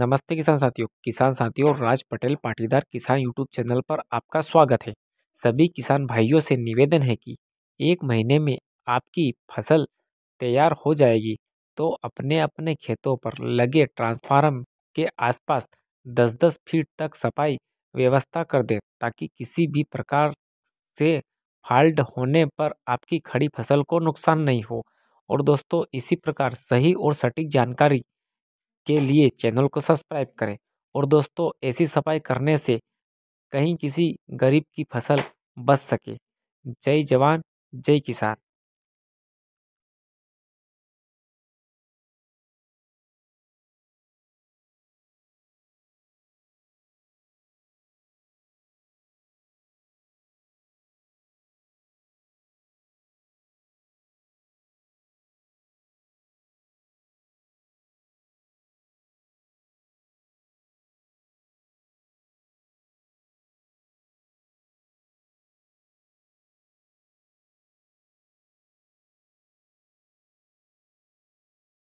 नमस्ते किसान साथियों किसान साथियों राज पटेल पाटीदार किसान यूट्यूब चैनल पर आपका स्वागत है सभी किसान भाइयों से निवेदन है कि एक महीने में आपकी फसल तैयार हो जाएगी तो अपने अपने खेतों पर लगे ट्रांसफार्म के आसपास 10-10 फीट तक सफाई व्यवस्था कर दें ताकि किसी भी प्रकार से फाल्ट होने पर आपकी खड़ी फसल को नुकसान नहीं हो और दोस्तों इसी प्रकार सही और सटीक जानकारी के लिए चैनल को सब्सक्राइब करें और दोस्तों ऐसी सफाई करने से कहीं किसी गरीब की फसल बच सके जय जवान जय किसान